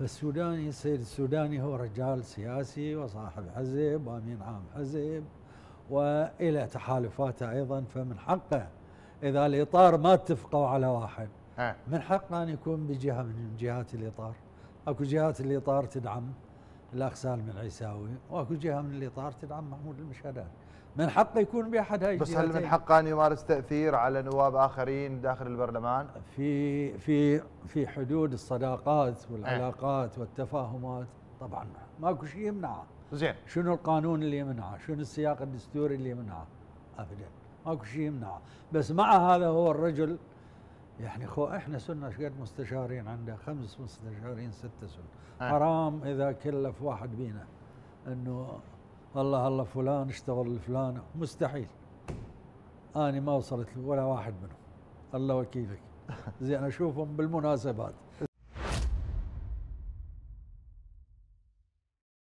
فالسوداني السيد السوداني هو رجال سياسي وصاحب حزب وامين عام حزب والى تحالفاته ايضا فمن حقه اذا الاطار ما اتفقوا على واحد من حقه ان يكون بجهه من جهات الاطار اكو جهات الاطار تدعم الاخ سالم العيساوي واكو جهه من الاطار تدعم محمود المشهدان من حقه يكون باحد هاي بس هل من حقه ان يمارس تاثير على نواب اخرين داخل البرلمان؟ في في في حدود الصداقات والعلاقات والتفاهمات طبعا ماكو شيء يمنعه زين شنو القانون اللي يمنعه؟ شنو السياق الدستوري اللي يمنعه؟ ابدا ماكو شيء يمنعه بس مع هذا هو الرجل يعني خو احنا صرنا شقد مستشارين عنده خمس مستشارين ستة سنة آه. حرام اذا كلف واحد بينا انه الله الله فلان اشتغل لفلان مستحيل انا ما وصلت ولا واحد منهم الله وكيلك زين اشوفهم بالمناسبات